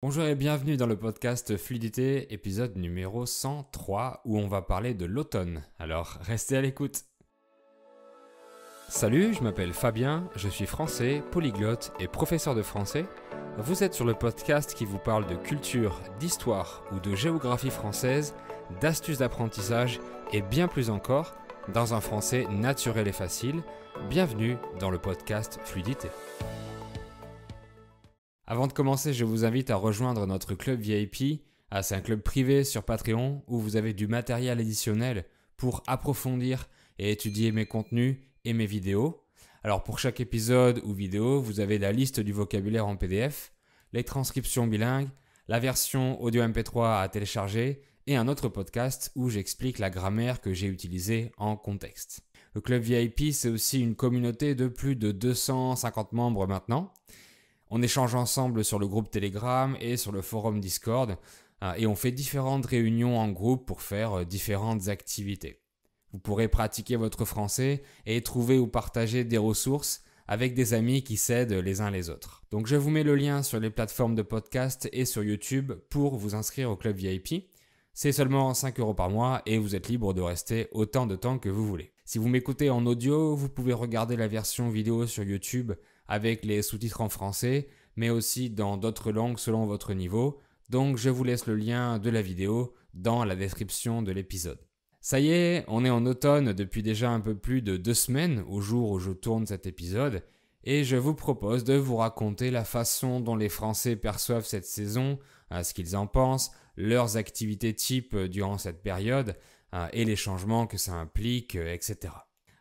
Bonjour et bienvenue dans le podcast Fluidité, épisode numéro 103 où on va parler de l'automne. Alors restez à l'écoute. Salut, je m'appelle Fabien, je suis français, polyglotte et professeur de français. Vous êtes sur le podcast qui vous parle de culture, d'histoire ou de géographie française, d'astuces d'apprentissage et bien plus encore dans un français naturel et facile. Bienvenue dans le podcast Fluidité. Avant de commencer, je vous invite à rejoindre notre club VIP. Ah, c'est un club privé sur Patreon où vous avez du matériel additionnel pour approfondir et étudier mes contenus et mes vidéos. Alors pour chaque épisode ou vidéo, vous avez la liste du vocabulaire en PDF, les transcriptions bilingues, la version audio MP3 à télécharger et un autre podcast où j'explique la grammaire que j'ai utilisée en contexte. Le club VIP, c'est aussi une communauté de plus de 250 membres maintenant on échange ensemble sur le groupe Telegram et sur le forum Discord euh, et on fait différentes réunions en groupe pour faire euh, différentes activités. Vous pourrez pratiquer votre français et trouver ou partager des ressources avec des amis qui s'aident les uns les autres. Donc je vous mets le lien sur les plateformes de podcast et sur YouTube pour vous inscrire au club VIP. C'est seulement 5 euros par mois et vous êtes libre de rester autant de temps que vous voulez. Si vous m'écoutez en audio, vous pouvez regarder la version vidéo sur YouTube avec les sous-titres en français, mais aussi dans d'autres langues selon votre niveau, donc je vous laisse le lien de la vidéo dans la description de l'épisode. Ça y est, on est en automne depuis déjà un peu plus de deux semaines au jour où je tourne cet épisode, et je vous propose de vous raconter la façon dont les Français perçoivent cette saison, euh, ce qu'ils en pensent, leurs activités types euh, durant cette période, euh, et les changements que ça implique, etc.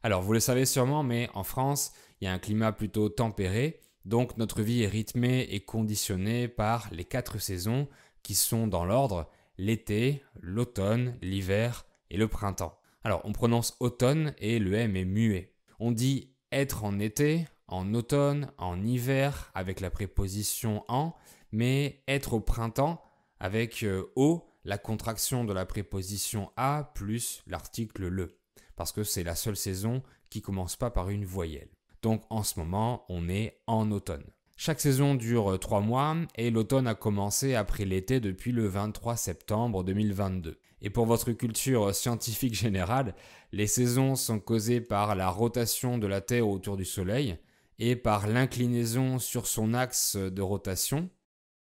Alors vous le savez sûrement, mais en France, il y a un climat plutôt tempéré, donc notre vie est rythmée et conditionnée par les quatre saisons qui sont dans l'ordre l'été, l'automne, l'hiver et le printemps. Alors on prononce automne et le M est muet. On dit être en été, en automne, en hiver avec la préposition en, mais être au printemps avec euh, au, la contraction de la préposition a plus l'article le, parce que c'est la seule saison qui commence pas par une voyelle. Donc en ce moment, on est en automne. Chaque saison dure euh, trois mois et l'automne a commencé après l'été depuis le 23 septembre 2022. Et pour votre culture euh, scientifique générale, les saisons sont causées par la rotation de la Terre autour du Soleil et par l'inclinaison sur son axe de rotation.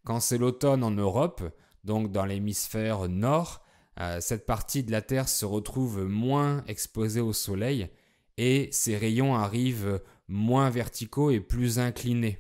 Quand c'est l'automne en Europe, donc dans l'hémisphère nord, euh, cette partie de la Terre se retrouve moins exposée au Soleil et ses rayons arrivent moins verticaux et plus inclinés.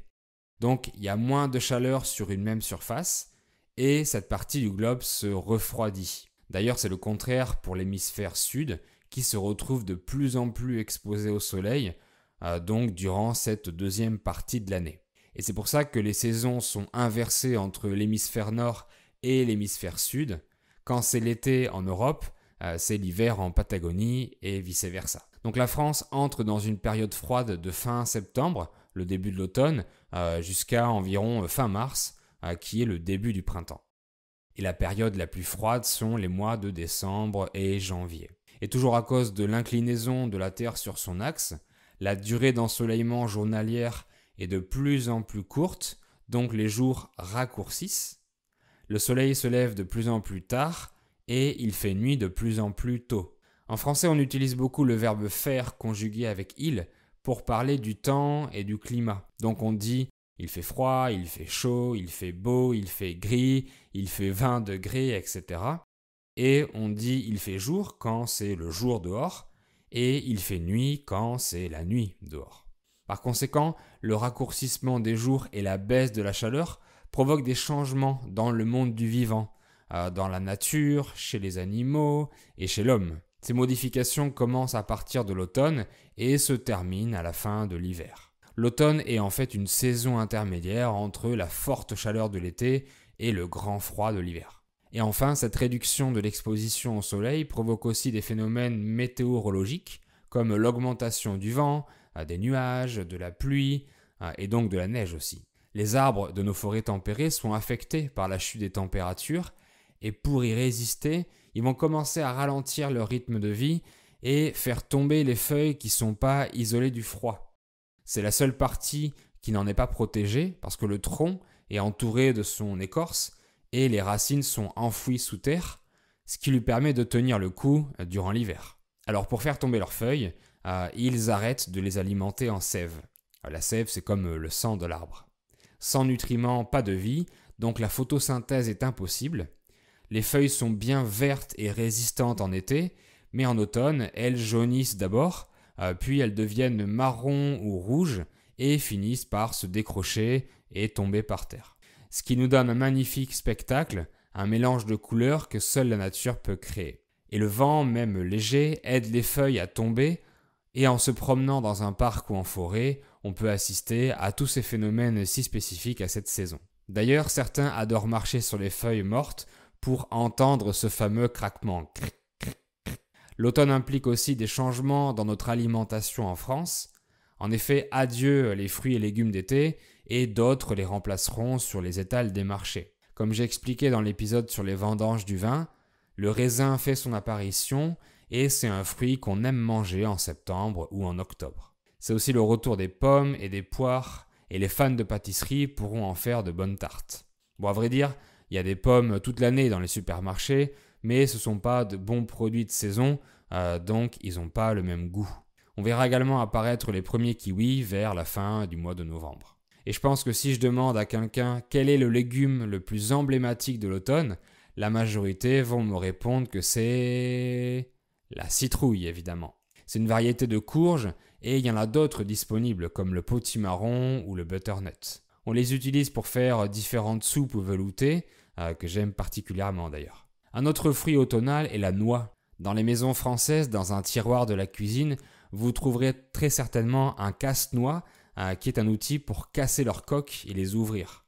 Donc il y a moins de chaleur sur une même surface et cette partie du globe se refroidit. D'ailleurs c'est le contraire pour l'hémisphère sud qui se retrouve de plus en plus exposé au soleil, euh, donc durant cette deuxième partie de l'année. Et c'est pour ça que les saisons sont inversées entre l'hémisphère nord et l'hémisphère sud. Quand c'est l'été en Europe, euh, c'est l'hiver en Patagonie et vice-versa. Donc la France entre dans une période froide de fin septembre, le début de l'automne, euh, jusqu'à environ euh, fin mars, euh, qui est le début du printemps. Et la période la plus froide sont les mois de décembre et janvier. Et toujours à cause de l'inclinaison de la Terre sur son axe, la durée d'ensoleillement journalière est de plus en plus courte, donc les jours raccourcissent. Le soleil se lève de plus en plus tard et il fait nuit de plus en plus tôt. En français, on utilise beaucoup le verbe faire conjugué avec il pour parler du temps et du climat. Donc on dit il fait froid, il fait chaud, il fait beau, il fait gris, il fait 20 degrés, etc. Et on dit il fait jour quand c'est le jour dehors et il fait nuit quand c'est la nuit dehors. Par conséquent, le raccourcissement des jours et la baisse de la chaleur provoquent des changements dans le monde du vivant, euh, dans la nature, chez les animaux et chez l'homme. Ces modifications commencent à partir de l'automne et se terminent à la fin de l'hiver. L'automne est en fait une saison intermédiaire entre la forte chaleur de l'été et le grand froid de l'hiver. Et enfin, cette réduction de l'exposition au soleil provoque aussi des phénomènes météorologiques comme l'augmentation du vent, euh, des nuages, de la pluie euh, et donc de la neige aussi. Les arbres de nos forêts tempérées sont affectés par la chute des températures et pour y résister, ils vont commencer à ralentir leur rythme de vie et faire tomber les feuilles qui ne sont pas isolées du froid. C'est la seule partie qui n'en est pas protégée parce que le tronc est entouré de son écorce et les racines sont enfouies sous terre, ce qui lui permet de tenir le coup euh, durant l'hiver. Alors pour faire tomber leurs feuilles, euh, ils arrêtent de les alimenter en sève. Euh, la sève, c'est comme le sang de l'arbre. Sans nutriments, pas de vie, donc la photosynthèse est impossible, les feuilles sont bien vertes et résistantes en été, mais en automne, elles jaunissent d'abord, euh, puis elles deviennent marron ou rouge et finissent par se décrocher et tomber par terre. Ce qui nous donne un magnifique spectacle, un mélange de couleurs que seule la nature peut créer. Et le vent, même léger, aide les feuilles à tomber, et en se promenant dans un parc ou en forêt, on peut assister à tous ces phénomènes si spécifiques à cette saison. D'ailleurs, certains adorent marcher sur les feuilles mortes pour entendre ce fameux craquement. L'automne implique aussi des changements dans notre alimentation en France. En effet, adieu les fruits et légumes d'été, et d'autres les remplaceront sur les étals des marchés. Comme j'ai expliqué dans l'épisode sur les vendanges du vin, le raisin fait son apparition et c'est un fruit qu'on aime manger en septembre ou en octobre. C'est aussi le retour des pommes et des poires, et les fans de pâtisserie pourront en faire de bonnes tartes. Bon, à vrai dire, il y a des pommes toute l'année dans les supermarchés, mais ce ne sont pas de bons produits de saison, euh, donc ils n'ont pas le même goût. On verra également apparaître les premiers kiwis vers la fin du mois de novembre. Et je pense que si je demande à quelqu'un quel est le légume le plus emblématique de l'automne, la majorité vont me répondre que c'est la citrouille, évidemment. C'est une variété de courge et il y en a d'autres disponibles comme le potimarron ou le butternut. On les utilise pour faire différentes soupes veloutées, euh, que j'aime particulièrement d'ailleurs. Un autre fruit automnal est la noix. Dans les maisons françaises, dans un tiroir de la cuisine, vous trouverez très certainement un casse-noix, euh, qui est un outil pour casser leurs coques et les ouvrir.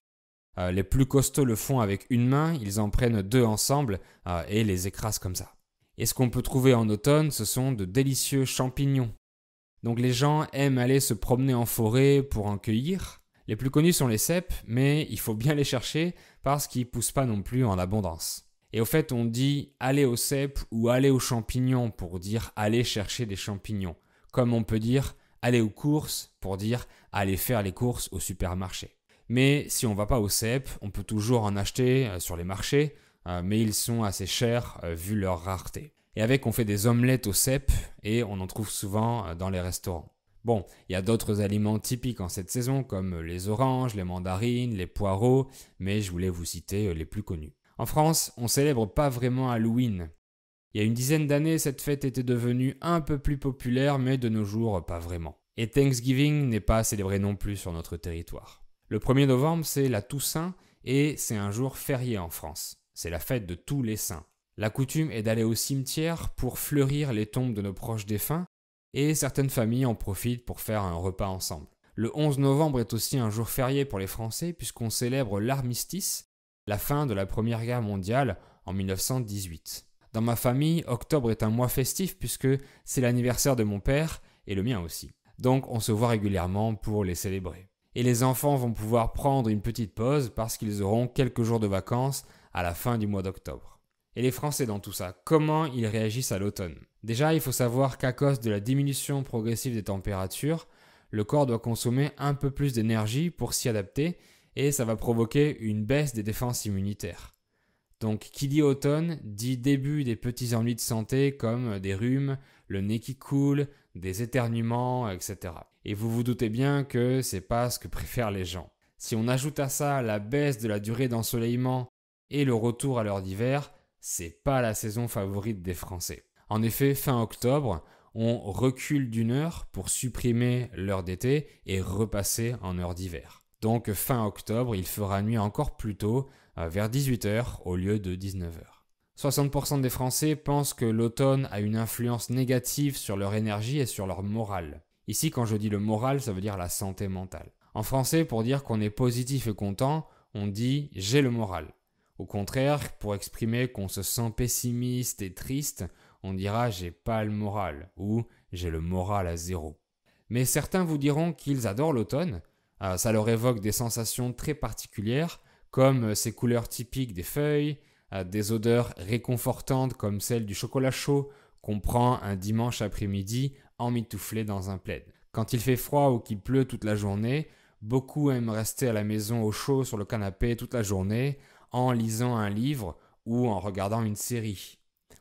Euh, les plus costauds le font avec une main, ils en prennent deux ensemble et les écrasent comme ça. Et ce qu'on peut trouver en automne, ce sont de délicieux champignons. Donc les gens aiment aller se promener en forêt pour en cueillir, les plus connus sont les cèpes, mais il faut bien les chercher parce qu'ils poussent pas non plus en abondance. Et au fait, on dit aller aux cèpes ou aller aux champignons pour dire aller chercher des champignons, comme on peut dire aller aux courses pour dire aller faire les courses au supermarché. Mais si on va pas aux cèpes, on peut toujours en acheter euh, sur les marchés, euh, mais ils sont assez chers euh, vu leur rareté. Et avec, on fait des omelettes aux cèpes et on en trouve souvent dans les restaurants. Bon, il y a d'autres aliments typiques en cette saison comme les oranges, les mandarines, les poireaux, mais je voulais vous citer euh, les plus connus. En France, on célèbre pas vraiment Halloween. Il y a une dizaine d'années, cette fête était devenue un peu plus populaire, mais de nos jours, pas vraiment. Et Thanksgiving n'est pas célébré non plus sur notre territoire. Le 1er novembre, c'est la Toussaint et c'est un jour férié en France. C'est la fête de tous les saints. La coutume est d'aller au cimetière pour fleurir les tombes de nos proches défunts et certaines familles en profitent pour faire un repas ensemble. Le 11 novembre est aussi un jour férié pour les Français puisqu'on célèbre l'armistice, la fin de la Première Guerre mondiale en 1918. Dans ma famille, octobre est un mois festif puisque c'est l'anniversaire de mon père et le mien aussi. Donc on se voit régulièrement pour les célébrer. Et les enfants vont pouvoir prendre une petite pause parce qu'ils auront quelques jours de vacances à la fin du mois d'octobre. Et les Français dans tout ça, comment ils réagissent à l'automne Déjà, il faut savoir qu'à cause de la diminution progressive des températures, le corps doit consommer un peu plus d'énergie pour s'y adapter et ça va provoquer une baisse des défenses immunitaires. Donc, qui dit automne dit début des petits ennuis de santé comme des rhumes, le nez qui coule, des éternuements, etc. Et vous vous doutez bien que c'est pas ce que préfèrent les gens. Si on ajoute à ça la baisse de la durée d'ensoleillement et le retour à l'heure d'hiver, c'est pas la saison favorite des Français. En effet, fin octobre, on recule d'une heure pour supprimer l'heure d'été et repasser en heure d'hiver. Donc fin octobre, il fera nuit encore plus tôt, euh, vers 18h au lieu de 19h. 60% des Français pensent que l'automne a une influence négative sur leur énergie et sur leur morale. Ici, quand je dis le moral, ça veut dire la santé mentale. En français, pour dire qu'on est positif et content, on dit j'ai le moral. Au contraire, pour exprimer qu'on se sent pessimiste et triste, on dira j'ai pas le moral ou j'ai le moral à zéro. Mais certains vous diront qu'ils adorent l'automne, ah, ça leur évoque des sensations très particulières comme euh, ces couleurs typiques des feuilles, ah, des odeurs réconfortantes comme celle du chocolat chaud qu'on prend un dimanche après-midi emmitouflé dans un plaid. Quand il fait froid ou qu'il pleut toute la journée, beaucoup aiment rester à la maison au chaud sur le canapé toute la journée en lisant un livre ou en regardant une série.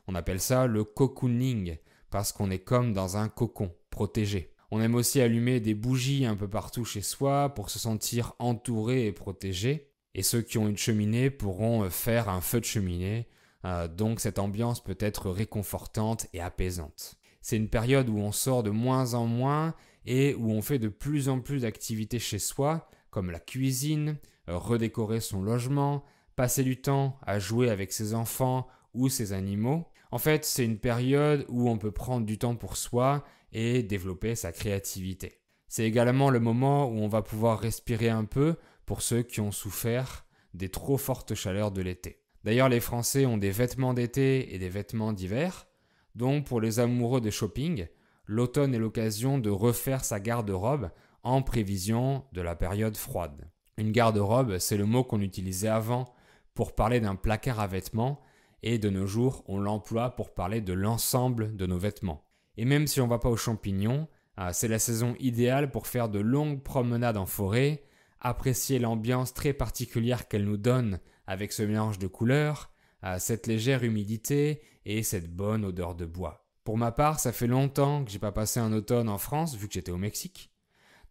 On appelle ça le cocooning parce qu'on est comme dans un cocon, protégé. On aime aussi allumer des bougies un peu partout chez soi pour se sentir entouré et protégé. Et ceux qui ont une cheminée pourront euh, faire un feu de cheminée, euh, donc cette ambiance peut être réconfortante et apaisante. C'est une période où on sort de moins en moins et où on fait de plus en plus d'activités chez soi, comme la cuisine, euh, redécorer son logement, passer du temps à jouer avec ses enfants ou ses animaux. En fait, c'est une période où on peut prendre du temps pour soi et développer sa créativité. C'est également le moment où on va pouvoir respirer un peu pour ceux qui ont souffert des trop fortes chaleurs de l'été. D'ailleurs, les Français ont des vêtements d'été et des vêtements d'hiver, donc pour les amoureux de shopping, l'automne est l'occasion de refaire sa garde-robe en prévision de la période froide. Une garde-robe, c'est le mot qu'on utilisait avant pour parler d'un placard à vêtements, et de nos jours, on l'emploie pour parler de l'ensemble de nos vêtements. Et même si on ne va pas aux champignons, euh, c'est la saison idéale pour faire de longues promenades en forêt, apprécier l'ambiance très particulière qu'elle nous donne avec ce mélange de couleurs, euh, cette légère humidité et cette bonne odeur de bois. Pour ma part, ça fait longtemps que j'ai pas passé un automne en France vu que j'étais au Mexique,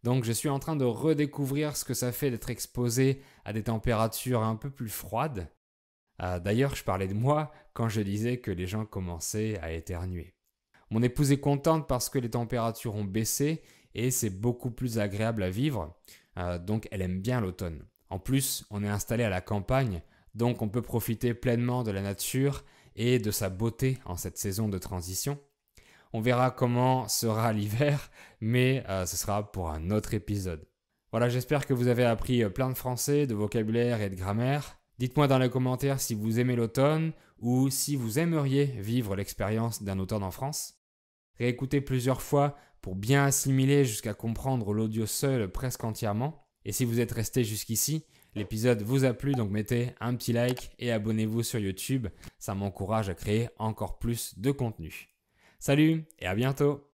donc je suis en train de redécouvrir ce que ça fait d'être exposé à des températures un peu plus froides. Euh, d'ailleurs, je parlais de moi quand je disais que les gens commençaient à éternuer. Mon épouse est contente parce que les températures ont baissé et c'est beaucoup plus agréable à vivre, euh, donc elle aime bien l'automne. En plus, on est installé à la campagne, donc on peut profiter pleinement de la nature et de sa beauté en cette saison de transition. On verra comment sera l'hiver, mais euh, ce sera pour un autre épisode. Voilà, j'espère que vous avez appris euh, plein de français, de vocabulaire et de grammaire. Dites-moi dans les commentaires si vous aimez l'automne ou si vous aimeriez vivre l'expérience d'un automne en France. Réécoutez plusieurs fois pour bien assimiler jusqu'à comprendre l'audio seul presque entièrement. Et si vous êtes resté jusqu'ici, l'épisode vous a plu, donc mettez un petit like et abonnez-vous sur YouTube, ça m'encourage à créer encore plus de contenu. Salut et à bientôt